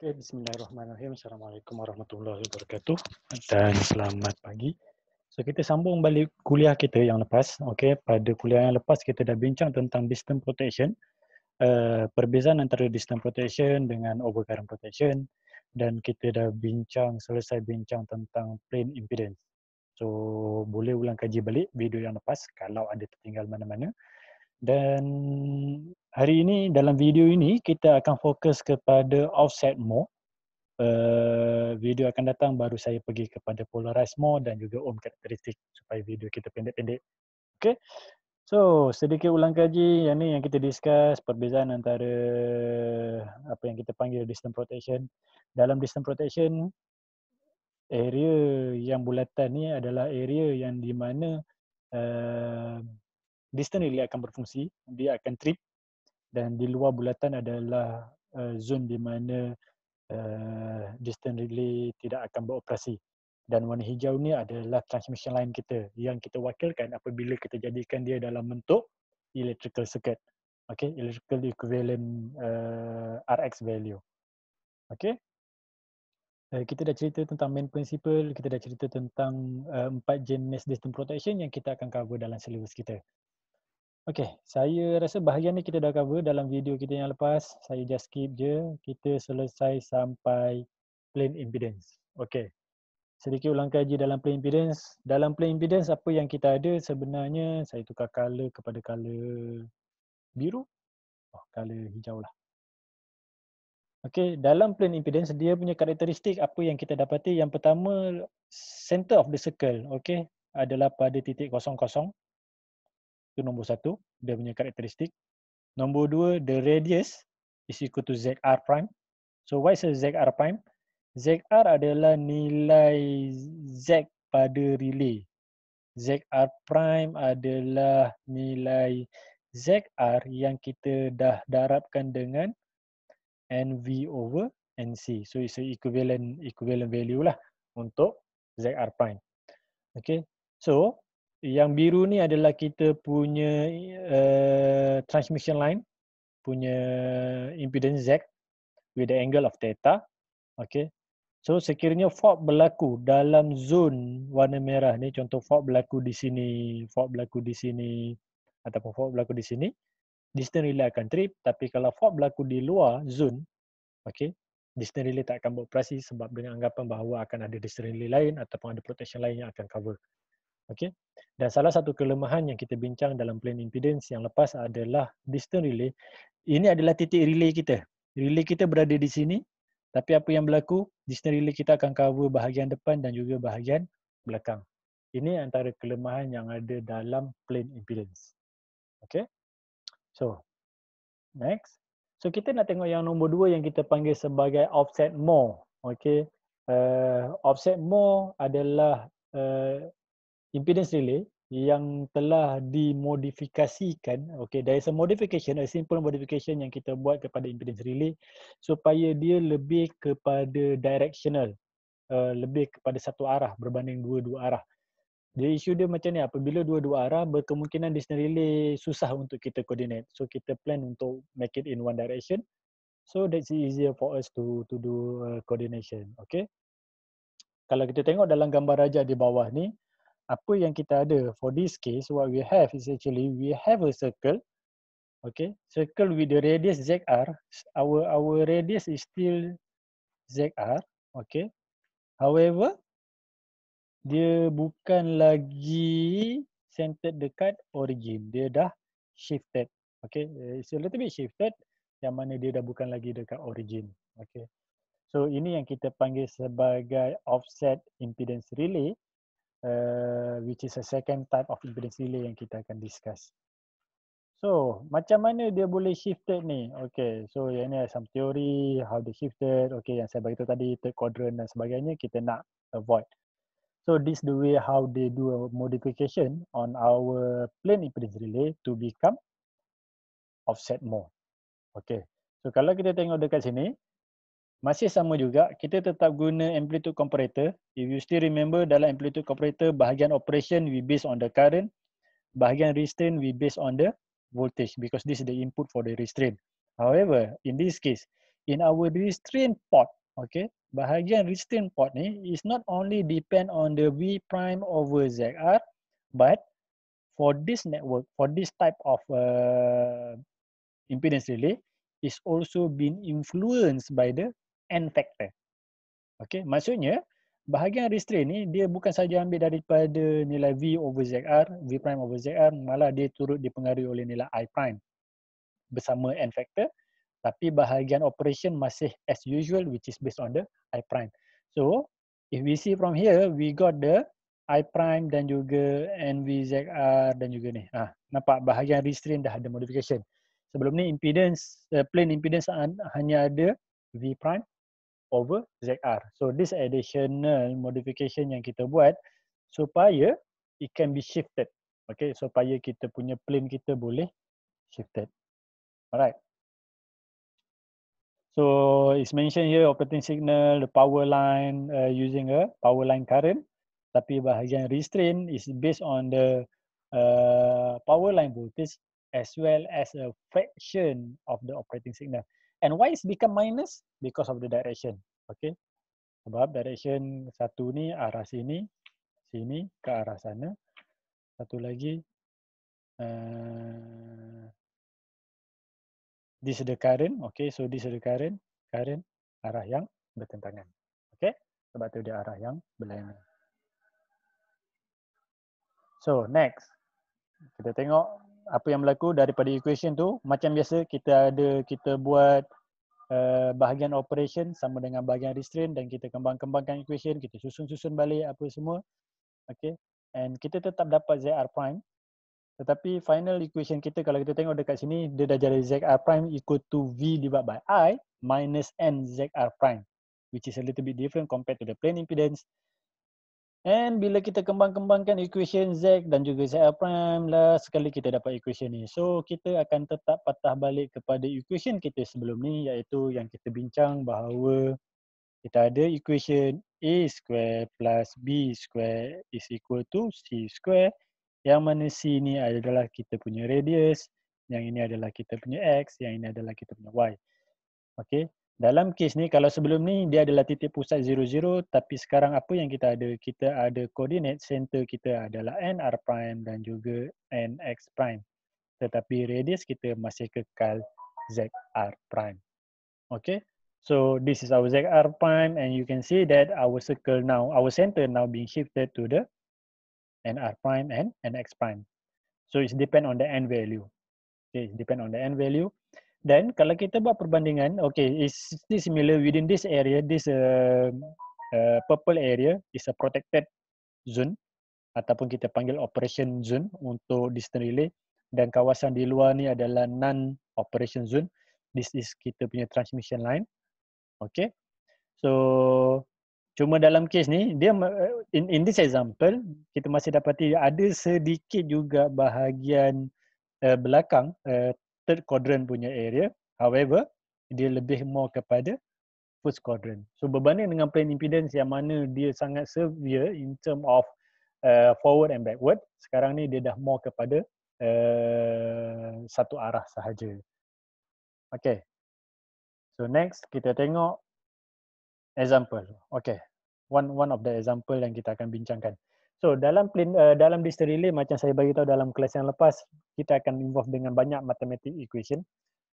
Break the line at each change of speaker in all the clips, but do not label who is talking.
Oke, okay, bismillahirrahmanirrahim. Assalamualaikum warahmatullahi wabarakatuh. Dan selamat pagi. So, kita sambung balik kuliah kita yang lepas. Okay, pada kuliah yang lepas, kita dah bincang tentang distance protection. Uh, perbezaan antara distance protection dengan overcurrent protection. Dan kita dah bincang, selesai bincang tentang plane impedance. So, boleh ulang kaji balik video yang lepas kalau ada tertinggal mana-mana dan hari ini dalam video ini kita akan fokus kepada offset mode Uh, video akan datang baru saya pergi kepada polarize mode dan juga ohm karakteristik supaya video kita pendek-pendek. Okay. So sedikit ulang kaji yang ni yang kita discuss perbezaan antara apa yang kita panggil distance protection. Dalam distance protection area yang bulatan ni adalah area yang di mana uh, distant relay akan berfungsi dia akan trip dan di luar bulatan adalah uh, zone di mana uh, eh, distant relay tidak akan beroperasi dan warna hijau ni adalah transmission line kita yang kita wakilkan apabila kita jadikan dia dalam bentuk electrical circuit okay electrical equivalent uh, eh, rx value okay kita dah cerita tentang main principle, kita dah cerita tentang empat jenis distance protection yang kita akan cover dalam syllabus kita. Okay, saya rasa bahagian ni kita dah cover dalam video kita yang lepas. Saya just skip je. Kita selesai sampai plane impedance. Okay. Sedikit ulang kaji dalam plane impedance. Dalam plane impedance, apa yang kita ada sebenarnya saya tukar color kepada color biru. Oh, color hijau lah. Okay, dalam plane impedance, dia punya karakteristik apa yang kita dapati. Yang pertama, center of the circle. Okay, adalah pada titik kosong-kosong tu nombor satu, dia punya karakteristik. Nombor dua, the radius is equal to ZR prime. So why is ZR prime? ZR adalah nilai Z pada relay. ZR prime adalah nilai ZR yang kita dah darabkan dengan NV over NC. So it's an equivalent, equivalent value lah untuk ZR prime. Okay. So yang biru ni adalah kita punya uh, transmission line punya impedance Z with the angle of theta okay so sekiranya fault berlaku dalam zon warna merah ni contoh fault berlaku di sini fault berlaku di sini ataupun fault berlaku di sini distance relay akan trip tapi kalau fault berlaku di luar zon okay distance relay tak akan beroperasi sebab dengan anggapan bahawa akan ada distance relay lain ataupun ada protection lain yang akan cover Okay. Dan salah satu kelemahan yang kita bincang dalam plane impedance yang lepas adalah distance relay. Ini adalah titik relay kita. Relay kita berada di sini. Tapi apa yang berlaku, distance relay kita akan cover bahagian depan dan juga bahagian belakang. Ini antara kelemahan yang ada dalam plane impedance. Okay. So, next. So, kita nak tengok yang nombor dua yang kita panggil sebagai offset more. Okay. Uh, eh, offset more adalah uh, impedance relay yang telah dimodifikasikan okey Dari is a modification a simple modification yang kita buat kepada impedance relay supaya dia lebih kepada directional uh, lebih kepada satu arah berbanding dua-dua arah dia isu dia macam ni apabila dua-dua arah berkemungkinan distance relay susah untuk kita coordinate so kita plan untuk make it in one direction so that's easier for us to to do eh, coordination okey kalau kita tengok dalam gambar raja di bawah ni apa yang kita ada for this case what we have is actually we have a circle okay circle with the radius zr our our radius is still zr okay however dia bukan lagi centered dekat origin dia dah shifted okay it's a little bit shifted yang mana dia dah bukan lagi dekat origin okay so ini yang kita panggil sebagai offset impedance relay uh, which is a second type of impedance relay yang kita akan discuss. So, macam mana dia boleh shifted ni? Okay, so yang ni some theory, how they shifted, okay, yang saya beritahu tadi, third quadrant dan sebagainya, kita nak avoid. So, this the way how they do a modification on our plane impedance relay to become offset mode. Okay, so kalau kita tengok dekat sini, masih sama juga, kita tetap guna amplitude comparator. If you still remember dalam amplitude comparator, bahagian operation we based on the current, bahagian restraint we based on the voltage because this is the input for the restraint. However, in this case, in our restraint port, okay, bahagian restraint port ni is not only depend on the V prime over ZR, but for this network, for this type of uh, impedance relay, is also been influenced by the n factor. Okay, maksudnya bahagian restrain ni dia bukan saja ambil daripada nilai V over ZR, V prime over ZR, malah dia turut dipengaruhi oleh nilai I prime bersama n factor. Tapi bahagian operation masih as usual which is based on the I prime. So, if we see from here, we got the I prime dan juga NVZR dan juga ni. Ah, nampak bahagian restrain dah ada modification. Sebelum ni impedance, uh, plane impedance hanya ada V prime over ZR. So this additional modification yang kita buat supaya it can be shifted. Okay, supaya kita punya plane kita boleh shifted. Alright. So it's mentioned here operating signal, the power line uh, using a power line current. Tapi bahagian restrain is based on the uh, power line voltage as well as a fraction of the operating signal. And why it's become minus? Because of the direction. Okay. Sebab direction satu ni arah sini. Sini ke arah sana. Satu lagi. Uh, this is the current. Okay. So this is the current. Current arah yang bertentangan. Okay. Sebab tu dia arah yang berlainan. So next. Kita tengok apa yang berlaku daripada equation tu macam biasa kita ada kita buat uh, bahagian operation sama dengan bahagian restrain dan kita kembang-kembangkan equation kita susun-susun balik apa semua okey and kita tetap dapat zr prime tetapi final equation kita kalau kita tengok dekat sini dia dah jadi zr prime equal to v divided by i minus n zr prime which is a little bit different compared to the plane impedance And bila kita kembang-kembangkan equation Z dan juga Z prime lah sekali kita dapat equation ni. So kita akan tetap patah balik kepada equation kita sebelum ni iaitu yang kita bincang bahawa kita ada equation A square plus B square is equal to C square yang mana C ni adalah kita punya radius, yang ini adalah kita punya X, yang ini adalah kita punya Y. Okay, dalam kes ni, kalau sebelum ni dia adalah titik pusat 0,0 tapi sekarang apa yang kita ada? Kita ada koordinat center kita adalah nr prime dan juga nx prime. Tetapi radius kita masih kekal zr prime. Okay, so this is our zr prime and you can see that our circle now, our center now being shifted to the nr prime and nx prime. So it depend on the n value. Okay, it depend on the n value. Dan kalau kita buat perbandingan, okay, is this similar within this area, this uh, uh, purple area is a protected zone ataupun kita panggil operation zone untuk distant relay dan kawasan di luar ni adalah non operation zone. This is kita punya transmission line. Okay. So, cuma dalam kes ni, dia uh, in, in this example, kita masih dapati ada sedikit juga bahagian uh, belakang uh, third quadrant punya area. However, dia lebih more kepada first quadrant. So berbanding dengan plane impedance yang mana dia sangat severe in term of uh, forward and backward, sekarang ni dia dah more kepada uh, satu arah sahaja. Okay. So next kita tengok example. Okay. One one of the example yang kita akan bincangkan. So dalam plane, uh, dalam distri relay macam saya bagi tahu dalam kelas yang lepas kita akan involve dengan banyak mathematical equation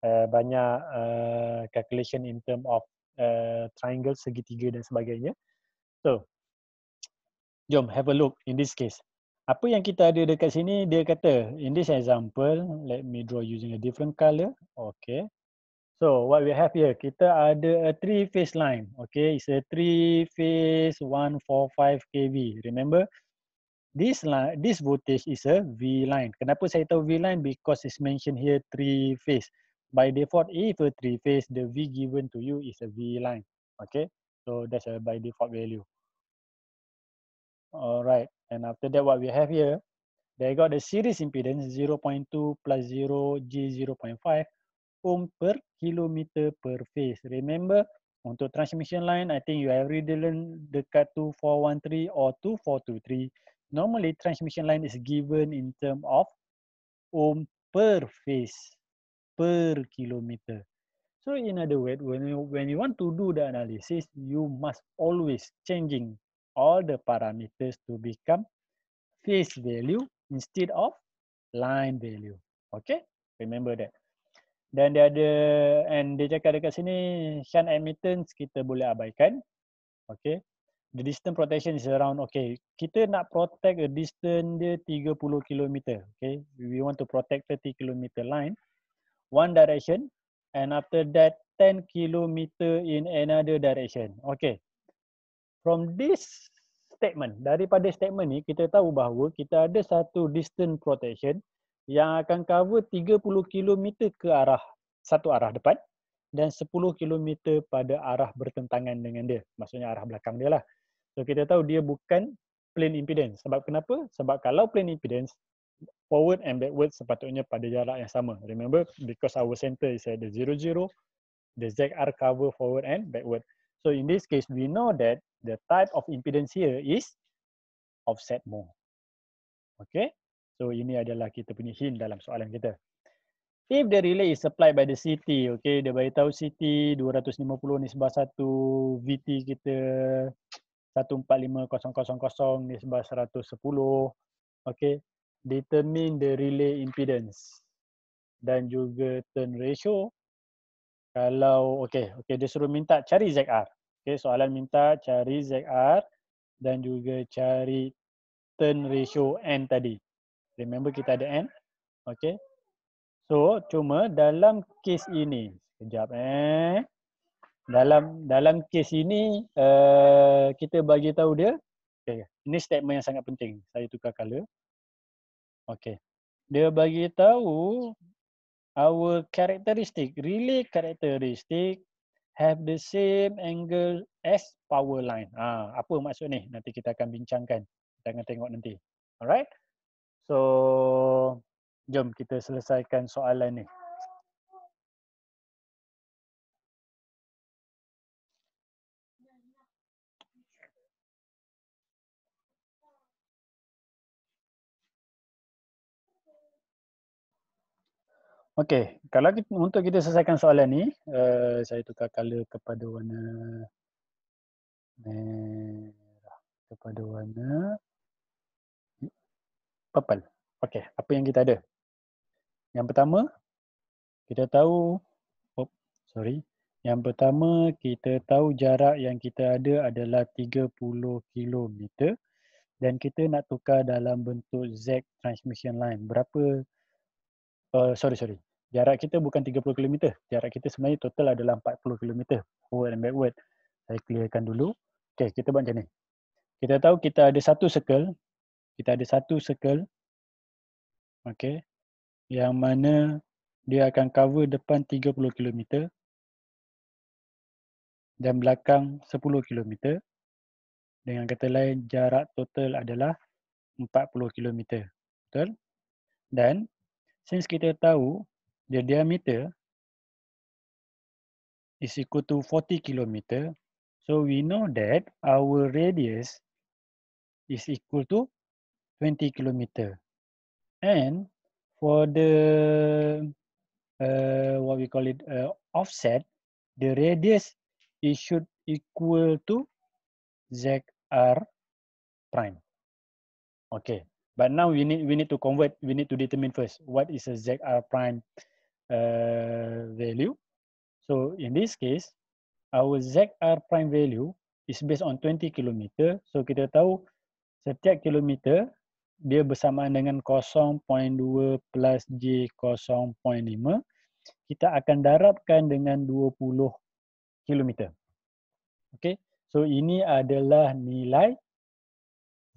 uh, banyak uh, calculation in term of uh, triangle segitiga dan sebagainya. So jom have a look in this case. Apa yang kita ada dekat sini dia kata in this example let me draw using a different color. Okay. So what we have here kita ada a three phase line. Okay, it's a three phase 145 kV. Remember this line, this voltage is a V line. Kenapa saya tahu V line? Because it's mentioned here three phase. By default, if a three phase, the V given to you is a V line. Okay, so that's a by default value. Alright, and after that, what we have here, they got the series impedance 0.2 plus 0 G 0.5 ohm per kilometer per phase. Remember, untuk transmission line, I think you have already learned dekat 2413 or 2423 normally transmission line is given in term of ohm per phase per kilometer. So in other word, when you, when you want to do the analysis, you must always changing all the parameters to become phase value instead of line value. Okay, remember that. Dan dia ada, and dia cakap dekat sini, shunt admittance kita boleh abaikan. Okay, the distance protection is around okay kita nak protect a distance dia 30 km okay we want to protect 30 km line one direction and after that 10 km in another direction okay from this statement daripada statement ni kita tahu bahawa kita ada satu distance protection yang akan cover 30 km ke arah satu arah depan dan 10 km pada arah bertentangan dengan dia maksudnya arah belakang dia lah So kita tahu dia bukan plane impedance. Sebab kenapa? Sebab kalau plane impedance, forward and backward sepatutnya pada jarak yang sama. Remember, because our center is at the 0-0, the ZR cover forward and backward. So in this case, we know that the type of impedance here is offset more. Okay? So ini adalah kita punya hint dalam soalan kita. If the relay is supplied by the CT, okay, dia beritahu CT 250 nisbah 1, VT kita 145000 nisbah sebab 110 okey determine the relay impedance dan juga turn ratio kalau okey okey dia suruh minta cari ZR okey soalan minta cari ZR dan juga cari turn ratio N tadi remember kita ada N okey so cuma dalam kes ini sekejap eh dalam dalam kes ini uh, kita bagi tahu dia okay. ini statement yang sangat penting saya tukar color okey dia bagi tahu our characteristic really characteristic have the same angle as power line ha, apa maksud ni nanti kita akan bincangkan kita akan tengok nanti alright so jom kita selesaikan soalan ni Okey, kalau kita, untuk kita selesaikan soalan ni, uh, saya tukar color kepada warna merah kepada warna purple. Okey, apa yang kita ada? Yang pertama, kita tahu oh, sorry. Yang pertama, kita tahu jarak yang kita ada adalah 30 km dan kita nak tukar dalam bentuk Z transmission line. Berapa uh, sorry sorry jarak kita bukan 30 km. Jarak kita sebenarnya total adalah 40 km forward and backward. Saya clearkan dulu. Okay, kita buat macam ni. Kita tahu kita ada satu circle. Kita ada satu circle. Okay. Yang mana dia akan cover depan 30 km dan belakang 10 km. Dengan kata lain jarak total adalah 40 km. Betul? Dan since kita tahu the diameter is equal to 40 kilometer. So we know that our radius is equal to 20 kilometer. And for the, uh, what we call it, uh, offset, the radius is should equal to ZR prime. Okay, but now we need, we need to convert, we need to determine first what is a ZR prime Uh, value. So in this case, our ZR prime value is based on 20 km. So kita tahu setiap kilometer dia bersamaan dengan 0.2 plus J 0.5. Kita akan darabkan dengan 20 km. Okay. So ini adalah nilai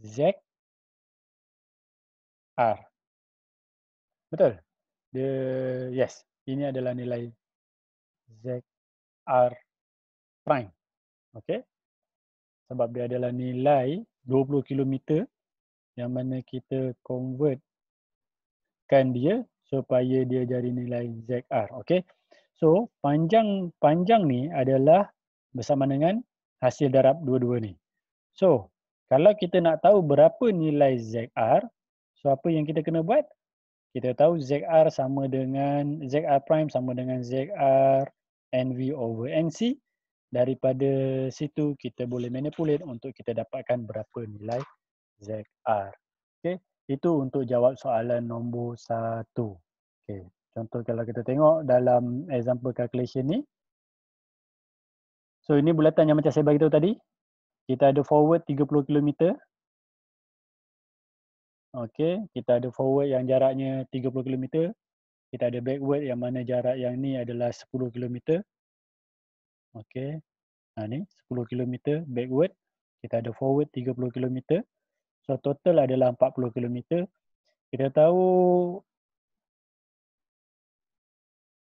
ZR. Betul? the yes ini adalah nilai z r prime okey sebab dia adalah nilai 20 km yang mana kita convert kan dia supaya dia jadi nilai z r okey so panjang panjang ni adalah bersama dengan hasil darab dua-dua ni so kalau kita nak tahu berapa nilai zr so apa yang kita kena buat kita tahu ZR sama dengan ZR prime sama dengan ZR NV over NC. Daripada situ kita boleh manipulate untuk kita dapatkan berapa nilai ZR. Okay. Itu untuk jawab soalan nombor satu. Okay. Contoh kalau kita tengok dalam example calculation ni. So ini bulatan yang macam saya beritahu tadi. Kita ada forward 30 kilometer. Okey, kita ada forward yang jaraknya 30 km. Kita ada backward yang mana jarak yang ni adalah 10 km. Okey. Ha ni 10 km backward, kita ada forward 30 km. So total adalah 40 km. Kita tahu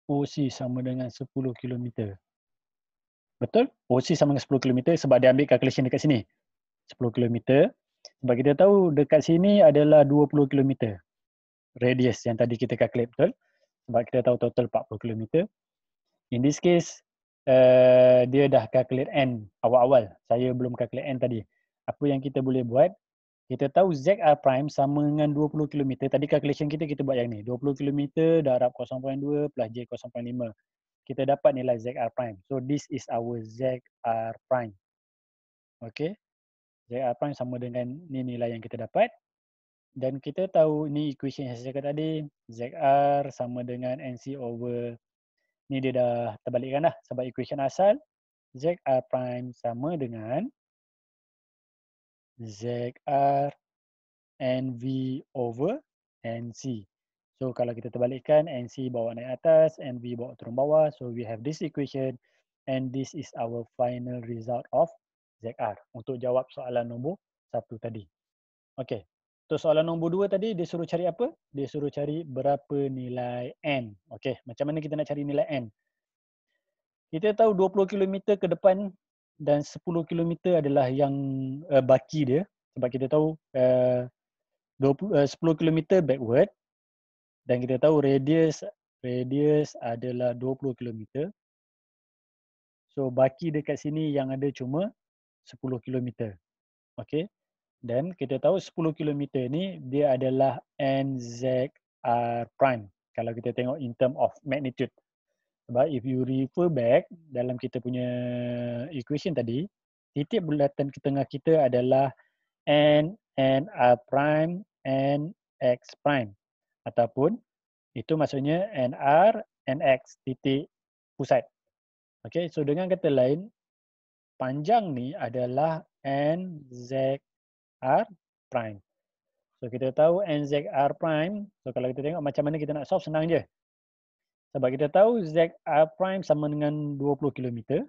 OC sama dengan 10 km. Betul? OC sama dengan 10 km sebab dia ambil calculation dekat sini. 10 km sebab kita tahu dekat sini adalah 20 km radius yang tadi kita calculate betul. Sebab kita tahu total 40 km. In this case, uh, dia dah calculate N awal-awal. Saya belum calculate N tadi. Apa yang kita boleh buat? Kita tahu ZR prime sama dengan 20 km. Tadi calculation kita, kita buat yang ni. 20 km darab 0.2 plus J 0.5. Kita dapat nilai ZR prime. So this is our ZR prime. Okay. ZR prime sama dengan ni nilai yang kita dapat. Dan kita tahu ni equation yang saya cakap tadi, ZR sama dengan NC over, ni dia dah terbalikkan dah sebab equation asal, ZR prime sama dengan ZR NV over NC. So kalau kita terbalikkan, NC bawah naik atas, NV bawah turun bawah. So we have this equation and this is our final result of ZR untuk jawab soalan nombor satu tadi. Okey. So soalan nombor dua tadi dia suruh cari apa? Dia suruh cari berapa nilai N. Okey. Macam mana kita nak cari nilai N? Kita tahu 20 km ke depan dan 10 km adalah yang uh, baki dia. Sebab kita tahu uh, 20, uh, 10 km backward dan kita tahu radius radius adalah 20 km. So baki dekat sini yang ada cuma 10 km. Okey. Dan kita tahu 10 km ni dia adalah NZR prime kalau kita tengok in term of magnitude. Sebab if you refer back dalam kita punya equation tadi, titik bulatan ke tengah kita adalah N, N, R prime, N, X prime. Ataupun itu maksudnya NR Nx titik pusat. Okay, so dengan kata lain, panjang ni adalah NZR prime. So kita tahu NZR prime. So kalau kita tengok macam mana kita nak solve senang je. Sebab kita tahu ZR prime sama dengan 20 km.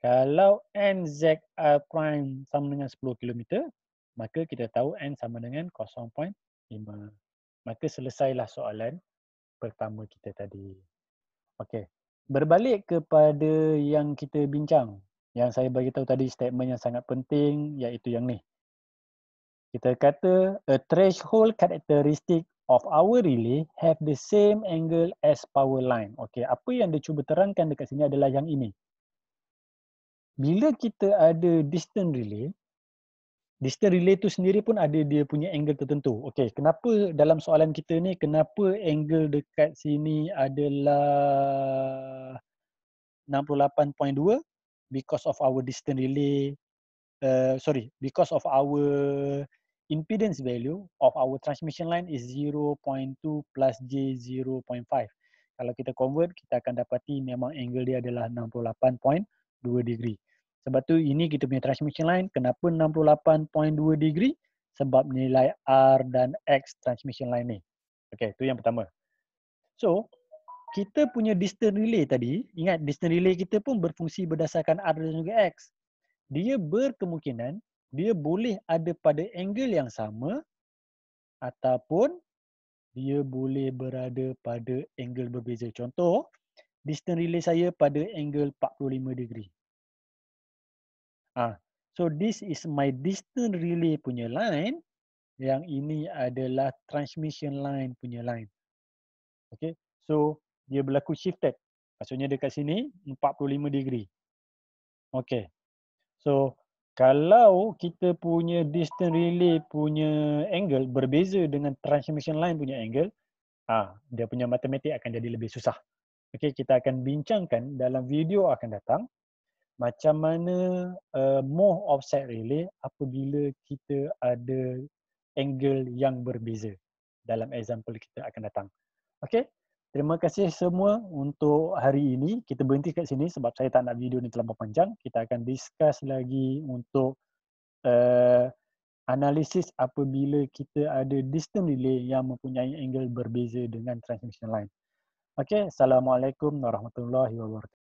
Kalau NZR prime sama dengan 10 km, maka kita tahu N sama dengan 0.5. Maka selesailah soalan pertama kita tadi. Okey berbalik kepada yang kita bincang yang saya bagi tahu tadi statement yang sangat penting iaitu yang ni kita kata a threshold characteristic of our relay have the same angle as power line okey apa yang dia cuba terangkan dekat sini adalah yang ini bila kita ada distant relay distance relay tu sendiri pun ada dia punya angle tertentu. Okey, kenapa dalam soalan kita ni kenapa angle dekat sini adalah 68.2 because of our distance relay uh, sorry, because of our impedance value of our transmission line is 0.2 plus j 0.5. Kalau kita convert kita akan dapati memang angle dia adalah 68.2 degree. Sebab tu ini kita punya transmission line. Kenapa 68.2 degree? Sebab nilai R dan X transmission line ni. Okay, tu yang pertama. So, kita punya distance relay tadi, ingat distance relay kita pun berfungsi berdasarkan R dan juga X. Dia berkemungkinan dia boleh ada pada angle yang sama ataupun dia boleh berada pada angle berbeza. Contoh, distance relay saya pada angle 45 degree. Ah, so this is my distant relay punya line. Yang ini adalah transmission line punya line. Okay, so dia berlaku shifted. Maksudnya dekat sini 45 degree. Okay, so kalau kita punya distant relay punya angle berbeza dengan transmission line punya angle, ah, dia punya matematik akan jadi lebih susah. Okay, kita akan bincangkan dalam video akan datang macam mana uh, more offset relay apabila kita ada angle yang berbeza dalam example kita akan datang. Okay, terima kasih semua untuk hari ini. Kita berhenti kat sini sebab saya tak nak video ni terlalu panjang. Kita akan discuss lagi untuk uh, analisis apabila kita ada distance relay yang mempunyai angle berbeza dengan transmission line. Okay, Assalamualaikum warahmatullahi wabarakatuh.